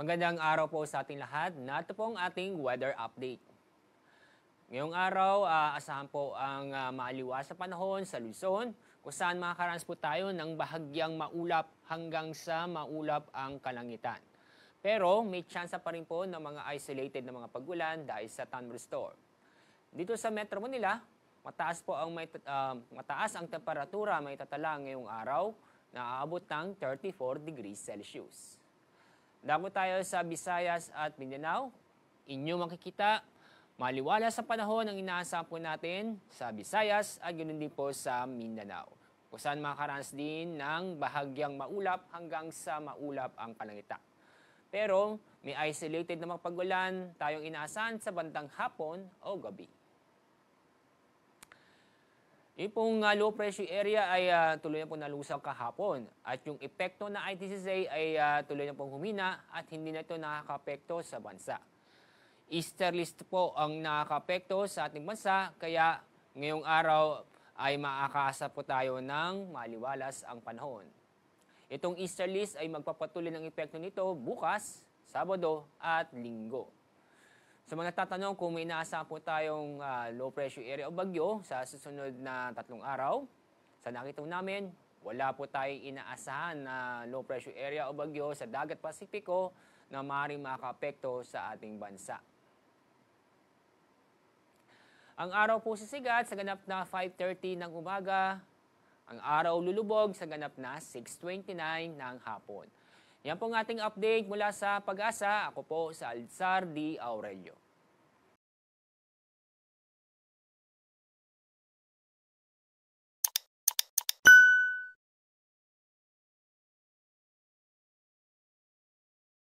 Magandang araw po sa ating lahat. Nato po ang ating weather update. Ngayong araw, uh, asahan po ang uh, maaliwa sa panahon sa Luzon, kung saan makakaranas po tayo ng bahagyang maulap hanggang sa maulap ang kalangitan. Pero may tsansa pa rin po ng mga isolated na mga pagulan dahil sa thunderstorm. Dito sa Metro Manila, mataas po ang may, uh, mataas ang temperatura may tatala ngayong araw na aabot ng 34 degrees Celsius. Dako tayo sa Visayas at Mindanao. Inyo makikita, maliwala sa panahon ang inaasahan po natin sa Visayas at ganoon din po sa Mindanao. Kung saan makakaranas din ng bahagyang maulap hanggang sa maulap ang kalangitan. Pero may isolated na magpagulan tayong inaasahan sa bandang hapon o gabi. Yung pong uh, low pressure area ay uh, tuloy na pong nalusaw kahapon at yung epekto na ITCCA ay uh, tuloy na pong humina at hindi na ito nakakapekto sa bansa. Easterlist po ang nakakapekto sa ating bansa kaya ngayong araw ay maakaasa po tayo ng maliwalas ang panahon. Itong Easterlist ay magpapatuloy ng epekto nito bukas, Sabado at Linggo. Sa mga nagtatanong kung may inaasahan po tayong uh, low pressure area o bagyo sa susunod na tatlong araw, sa nakita namin, wala po tayong inaasahan na low pressure area o bagyo sa dagat Pasipiko na maaaring makapekto sa ating bansa. Ang araw po sisigat sa ganap na 5.30 ng umaga. Ang araw lulubog sa ganap na 6.29 ng hapon. Yan pong ating update mula sa pag-asa. Ako po sa Alzardi Aurelio.